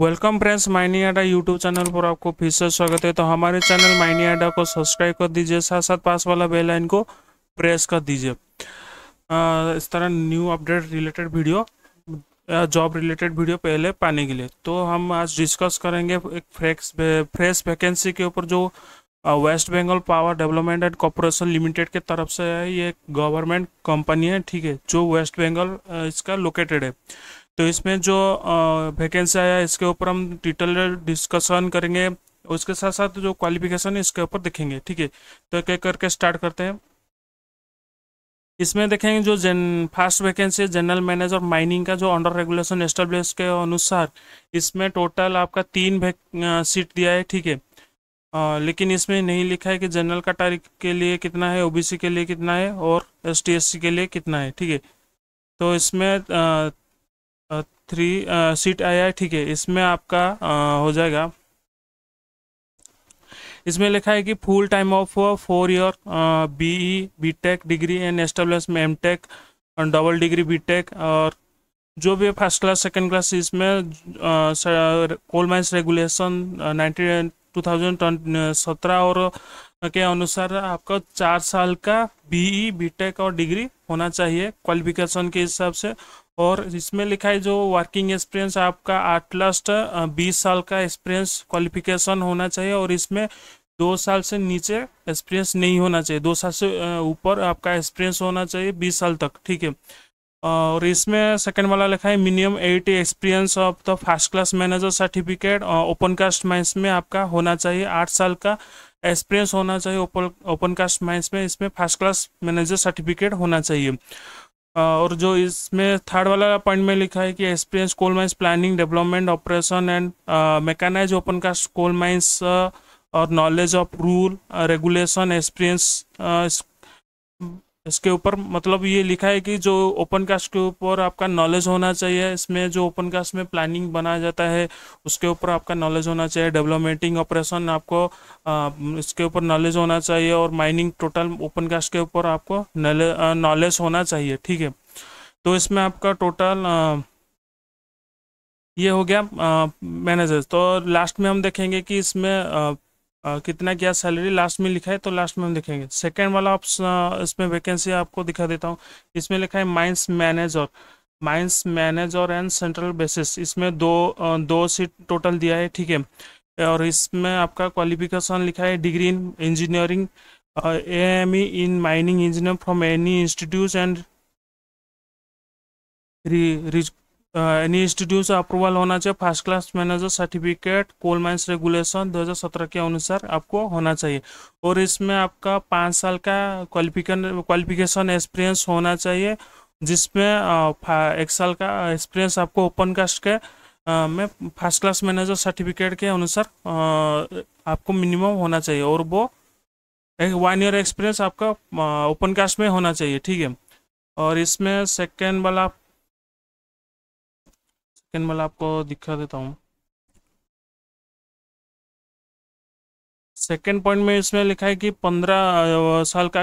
welcome friends माइनी आडा YouTube channel पर आपको फिर से स्वागत है तो हमारे चैनल माइनी आडा को सब्सक्राइब कर दीजिए साथ साथ पास वाला बेल आइकन को प्रेस कर दीजिए इस तरह new update related video job related video पहले पाने के लिए तो हम आज डिस्कस करेंगे एक फ्रेश फ्रेश वैकेंसी के ऊपर जो West Bengal power development and corporation limited के तरफ से है ये गवर्नमेंट कंपनी है ठीक है जो वेस्ट बंगाल इसका लोकेटेड है तो इसमें जो वैकेंसी आया इसके ऊपर हम डिटेल डिस्कशन करेंगे उसके साथ साथ जो क्वालिफिकेशन है इसके ऊपर देखेंगे ठीक है तो क्या करके स्टार्ट करते हैं इसमें देखेंगे जो जन first vacancy general manager mining का जो अंडर रेगुलेशन एस्टेब्लिश के अनुसार इसमें टोटल आपका तीन सीट दिया है ठीक है लेकिन इसमें नहीं लिखा है कि जनरल का टारिक के लिए कितना है ओबीसी के लिए कितना है और एसटीएससी के लिए कितना है ठीक है तो इसमें थ्री सीट आया है ठीक है इसमें आपका आ, uh, हो जाएगा इसमें लिखा है कि full time of four year B E B tech degree and establish में M tech double degree B tech और जो भी फर्स्ट क्लास सेकेंड क्लास इसमें coal mines regulation nineteen two thousand सत्रह और uh, के अनुसार आपका चार साल का बीई बीटेक e, और डिग्री होना चाहिए क्वालिफिकेशन के हिसाब से और इसमें लिखा है जो वर्किंग एक्सपीरियंस आपका आठ लास्ट बीस साल का एक्सपीरियंस क्वालिफिकेशन होना चाहिए और इसमें दो साल से नीचे एक्सपीरियंस नहीं होना चाहिए दो साल से ऊपर आपका एक्सपीरियंस होना चाहिए बीस साल तक ठीक है और इसमें सेकंड वाला लिखा है minimum eighty experience of the first class manager certificate open cast mines में आपका होना चाहिए आठ साल का एक्सपीरियंस होना चाहिए ओपन ओपन कास्ट माइंस में इसमें फर्स्ट क्लास मैनेजर सर्टिफिकेट होना चाहिए और जो इसमें थर्ड वाला पॉइंट में लिखा है कि experience coal mines planning development operation and mechanize open cast coal mines और knowledge of rule regulation experience इसके ऊपर मतलब ये लिखा है कि जो ओपन कास्ट के ऊपर आपका नॉलेज होना चाहिए इसमें जो ओपन कास्ट में प्लानिंग बनाया जाता है उसके ऊपर आपका नॉलेज होना चाहिए डेवलपमेंटिंग ऑपरेशन आपको आ, इसके ऊपर नॉलेज होना चाहिए और माइनिंग टोटल ओपन कास्ट के ऊपर आपको नॉलेज होना चाहिए ठीक है तो इसमें आपका टोटल आ, ये हो गया मैनेजर्स तो लास्ट में हम देखेंगे कि इसमें आ, कितना क्या सैलरी लास्ट में लिखा है तो लास्ट में हम देखेंगे सेकेंड वाला ऑप्शन इसमें वैकेंसी आपको दिखा देता हूँ इसमें लिखा है mines manager mines manager and central basis इसमें दो दो सीट टोटल दिया है ठीक है और इसमें आपका क्वालिफिकेशन लिखा है degree in engineering A M E in mining engineer from any institute and any institute से अप्रूवल होना चाहिए first class manager certificate coal mines regulation 2017 के अनुसार आपको होना चाहिए और इसमें आपका पाँच साल का क्वालिफिकेशन क्वालिफिकेशन एक्सपीरियंस होना चाहिए जिसमें एक साल का एक्सपीरियंस आपको ओपन कास्ट के में फर्स्ट क्लास मैनेजर सर्टिफिकेट के अनुसार आपको मिनिमम होना चाहिए और वो एक वन ईयर एक्सपीरियंस आपका ओपन कास्ट में होना चाहिए ठीक है और इसमें सेकेंड वाला सेकेंड वाला आपको दिखा देता हूँ सेकेंड पॉइंट में इसमें लिखा है कि पंद्रह साल का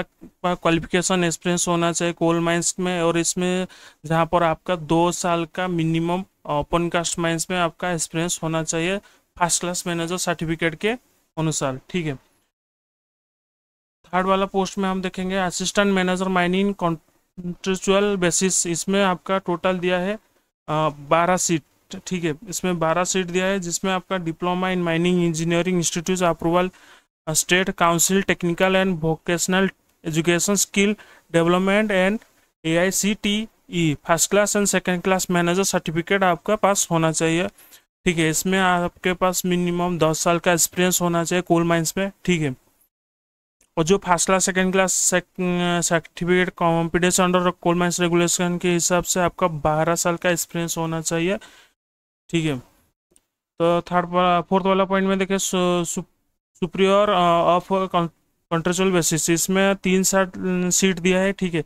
क्वालिफिकेशन एक्सपीरियंस होना चाहिए कोल माइंस में और इसमें जहाँ पर आपका दो साल का मिनिमम ओपन कास्ट माइंस में आपका एक्सपीरियंस होना चाहिए फर्स्ट क्लास मैनेजर सर्टिफिकेट के अनुसार ठीक है थर्ड वाला पोस्ट में हम देखेंगे assistant manager mining contractual basis इसमें आपका टोटल दिया है बारह सीट ठीक है इसमें बारह सीट दिया है जिसमें आपका diploma in mining engineering institute approval state council technical and vocational education skill development and A I C T E first class and second class manager certificate आपका पास होना चाहिए ठीक है इसमें आपके पास मिनिमम दस साल का एक्सपीरियंस होना चाहिए कोल माइंस में ठीक है और जो first class second class certificate competition under coal mines regulation के हिसाब से आपका बारह साल का एक्सपीरियंस होना चाहिए ठीक है तो थर्ड फोर्थ वाला पॉइंट में देखिए सुप्रियर ऑफ कंट्रेचुअल बेसिस इसमें तीन सीट दिया है ठीक है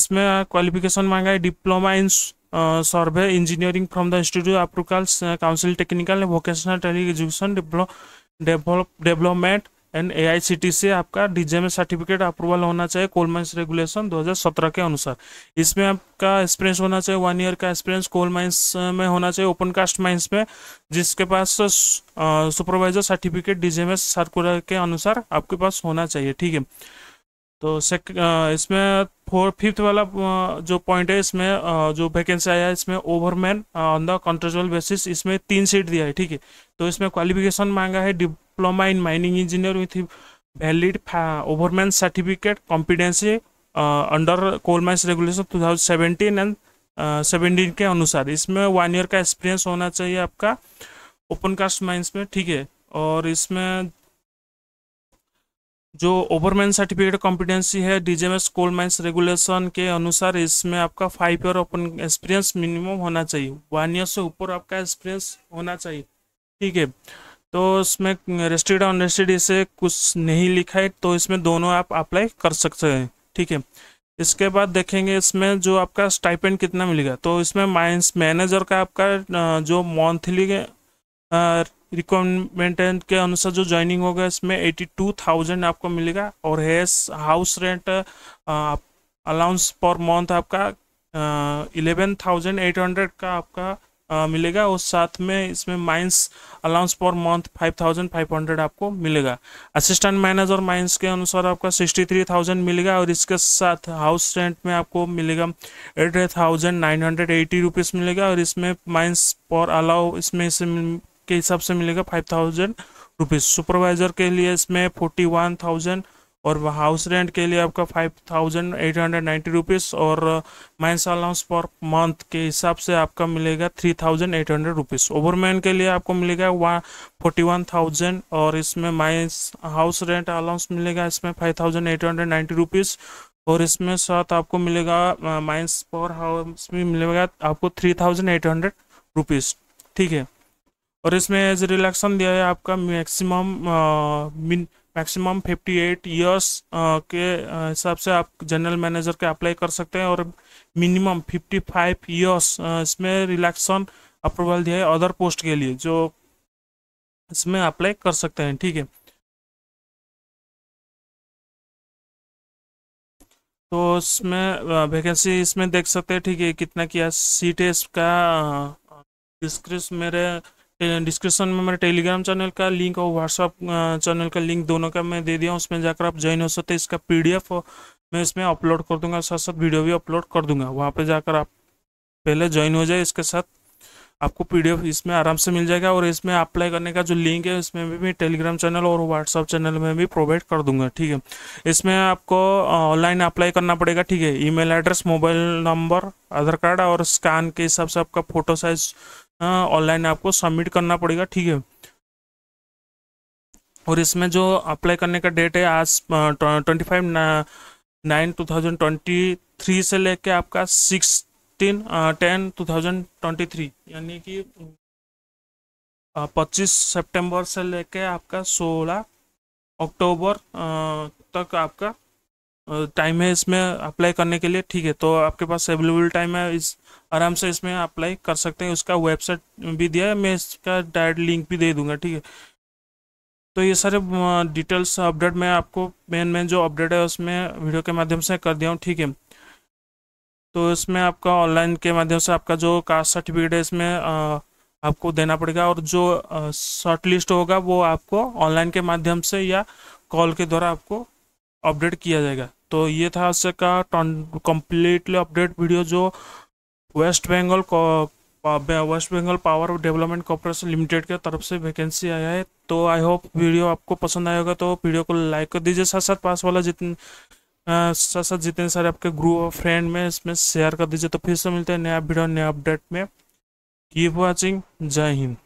इसमें क्वालिफिकेशन मांगा है diploma in survey engineering from the institute approval council technical vocational tele education development and A I C T E आपका डीजेएमए सर्टिफिकेट अप्रूवल होना चाहिए कोल माइन्स रेगुलेशन 2017 के अनुसार इसमें आपका एक्सपीरियंस होना चाहिए वन ईयर का एक्सपीरियंस कोल माइंस में होना चाहिए ओपन कास्ट माइंस में जिसके पास सुपरवाइजर सर्टिफिकेट डीजेएमए सर्कुलर के अनुसार आपके पास होना चाहिए ठीक है तो सेक इसमें फोर फिफ्थ वाला जो पॉइंट है इसमें जो वैकेंसी आया है इसमें overman on the contractual basis इसमें तीन सीट दिया है ठीक है तो इसमें क्वालिफिकेशन मांगा है diploma in mining engineer with valid overman certificate competency under coal mines regulation 2017 and seventeen के अनुसार इसमें वन ईयर का एक्सपीरियंस होना चाहिए आपका ओपन कास्ट माइंस में ठीक है और इसमें जो ओवरमैन सर्टिफिकेट कॉम्पिटेंसी है डीजेएमएस कोल माइंस रेगुलेशन के अनुसार इसमें आपका five year open experience minimum होना चाहिए वन ईयर से ऊपर आपका एक्सपीरियंस होना चाहिए ठीक है तो इसमें रजिस्ट्रेड और अनरेस्ट्रिक्ट इसे कुछ नहीं लिखा है तो इसमें दोनों आप अप्लाई कर सकते हैं ठीक है इसके बाद देखेंगे इसमें जो आपका स्टाइपेंड कितना मिलेगा तो इसमें माइंस मैनेजर का आपका जो मंथली रिक्वायरमेंट के अनुसार जो ज्वाइनिंग होगा इसमें एटी टू थाउजेंड आपको मिलेगा और हैस house rent allowance per month आपका इलेवन थाउजेंड एट हंड्रेड का आपका आ, मिलेगा और साथ में इसमें माइंस अलाउंस पर मंथ 5,500 आपको मिलेगा असिस्टेंट मैनेजर और माइंस के अनुसार आपका 63,000 मिलेगा और इसके साथ हाउस रेंट में आपको मिलेगा eight thousand nine hundred eighty rupees मिलेगा और इसमें माइंस पर अलाउ इसमें इसे के हिसाब से मिलेगा फाइव थाउजेंड रुपीज़ सुपरवाइज़र के लिए इसमें फोर्टी वन थाउजेंड और हाउस रेंट के लिए आपका five thousand eight hundred ninety rupees और मैंस अलाउंस पर मंथ के हिसाब से आपका मिलेगा three thousand eight hundred rupees overman के लिए आपको मिलेगा वन फोर्टी वन थाउजेंड और इसमें माइंस हाउस रेंट अलाउंस मिलेगा इसमें five thousand eight hundred ninety rupees और इसमें साथ आपको मिलेगा माइंस पर हाउस में मिलेगा आपको three thousand eight hundred rupees ठीक है और इसमें एज रिलेक्शन दिया है आपका मैक्सिमम मैक्सिमम 58 इयर्स के हिसाब से आप जनरल मैनेजर के अप्लाई कर सकते हैं और मिनिमम 55 फाइव ईयर्स इसमें रिलैक्सन अप्रूवल दिया है अदर पोस्ट के लिए जो इसमें अप्लाई कर सकते हैं ठीक है तो इसमें वैकेंसी इसमें देख सकते हैं ठीक है कितना किया सीटेस का डिस्क्रिप्स मेरे डिस्क्रिप्शन में मेरे टेलीग्राम चैनल का लिंक और व्हाट्सअप चैनल का लिंक दोनों का मैं दे दिया हूँ उसमें जाकर आप ज्वाइन हो सकते हैं इसका पीडीएफ मैं इसमें अपलोड कर दूंगा साथ साथ वीडियो भी अपलोड कर दूंगा वहाँ पर जाकर आप पहले ज्वाइन हो जाए इसके साथ आपको पीडीएफ इसमें आराम से मिल जाएगा और इसमें अप्लाई करने का जो लिंक है इसमें भी मैं टेलीग्राम चैनल और व्हाट्सअप चैनल में भी प्रोवाइड कर दूंगा ठीक है इसमें आपको ऑनलाइन अप्लाई करना पड़ेगा ठीक है email address mobile number Aadhaar card और स्कैन के हिसाब से आपका फोटो साइज़ ऑनलाइन हाँ, आपको सबमिट करना पड़ेगा ठीक है और इसमें जो अप्लाई करने का डेट है आज twenty five nine two thousand twenty three से लेके आपका sixteen ten two thousand twenty three यानी कि पच्चीस सितंबर से लेके आपका सोलह अक्टूबर तक आपका टाइम है इसमें अप्लाई करने के लिए ठीक है तो आपके पास अवेलेबल टाइम है इस आराम से इसमें अप्लाई कर सकते हैं उसका वेबसाइट भी दिया है मैं इसका डायरेक्ट लिंक भी दे दूंगा ठीक है तो ये सारे डिटेल्स अपडेट मैं आपको मेन मेन जो अपडेट है उसमें वीडियो के माध्यम से कर दिया हूँ ठीक है तो इसमें आपका ऑनलाइन के माध्यम से आपका जो कास्ट सर्टिफिकेट है इसमें आ, आपको देना पड़ेगा और जो शॉर्ट लिस्ट होगा वो आपको ऑनलाइन के माध्यम से या कॉल के द्वारा आपको अपडेट किया जाएगा तो ये था आज का कम्प्लीटली अपडेट वीडियो जो West Bengal West Bengal power Development Corporation limited के तरफ से वैकेंसी आया है तो आई होप वीडियो आपको पसंद आएगा तो वीडियो को लाइक कर दीजिए साथ साथ पास वाला जितने साथ साथ जितने सारे आपके ग्रुप और फ्रेंड में इसमें शेयर कर दीजिए तो फिर से मिलते हैं नया वीडियो नया अपडेट में कीप वॉचिंग जय हिंद